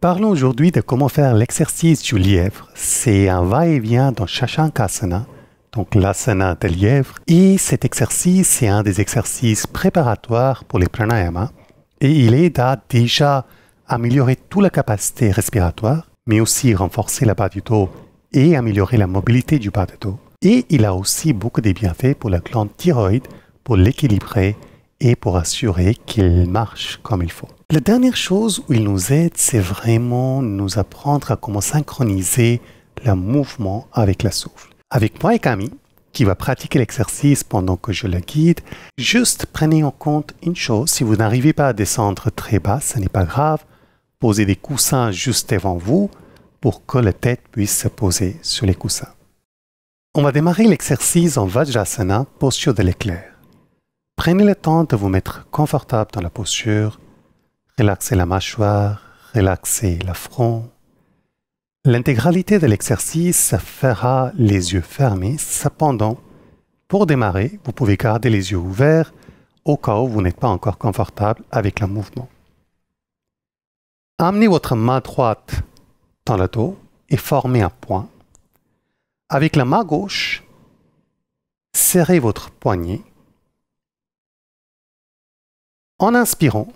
Parlons aujourd'hui de comment faire l'exercice du lièvre. C'est un va-et-vient dans Shashankasana, donc l'asana de lièvre. Et cet exercice, c'est un des exercices préparatoires pour les pranayamas. Et il aide à déjà améliorer toute la capacité respiratoire, mais aussi renforcer la bas du dos et améliorer la mobilité du bas du dos. Et il a aussi beaucoup de bienfaits pour la glande thyroïde, pour l'équilibrer et pour assurer qu'il marche comme il faut. La dernière chose où il nous aide, c'est vraiment nous apprendre à comment synchroniser le mouvement avec la souffle. Avec moi et Camille, qui va pratiquer l'exercice pendant que je le guide, juste prenez en compte une chose, si vous n'arrivez pas à descendre très bas, ce n'est pas grave, posez des coussins juste devant vous pour que la tête puisse se poser sur les coussins. On va démarrer l'exercice en Vajrasana, posture de l'éclair. Prenez le temps de vous mettre confortable dans la posture Relaxez la mâchoire, relaxez le front. L'intégralité de l'exercice fera les yeux fermés. Cependant, pour démarrer, vous pouvez garder les yeux ouverts au cas où vous n'êtes pas encore confortable avec le mouvement. Amenez votre main droite dans le dos et formez un point. Avec la main gauche, serrez votre poignet. En inspirant,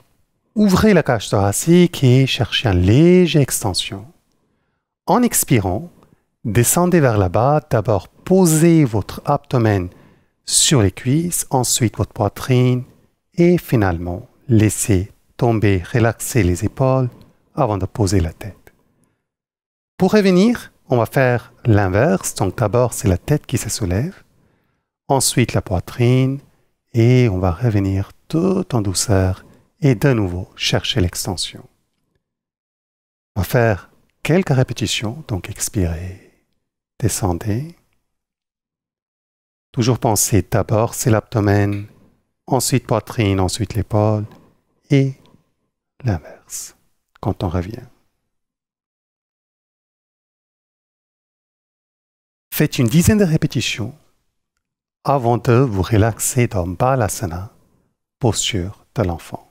Ouvrez la cage thoracique et cherchez une légère extension. En expirant, descendez vers la bas. D'abord, posez votre abdomen sur les cuisses, ensuite votre poitrine et finalement, laissez tomber, relaxer les épaules avant de poser la tête. Pour revenir, on va faire l'inverse. Donc d'abord, c'est la tête qui se soulève, ensuite la poitrine et on va revenir tout en douceur et de nouveau chercher l'extension. On va faire quelques répétitions, donc expirez, descendez. Toujours penser d'abord c'est l'abdomen, ensuite poitrine, ensuite l'épaule et l'inverse quand on revient. Faites une dizaine de répétitions avant de vous relaxer dans Balasana, posture de l'enfant.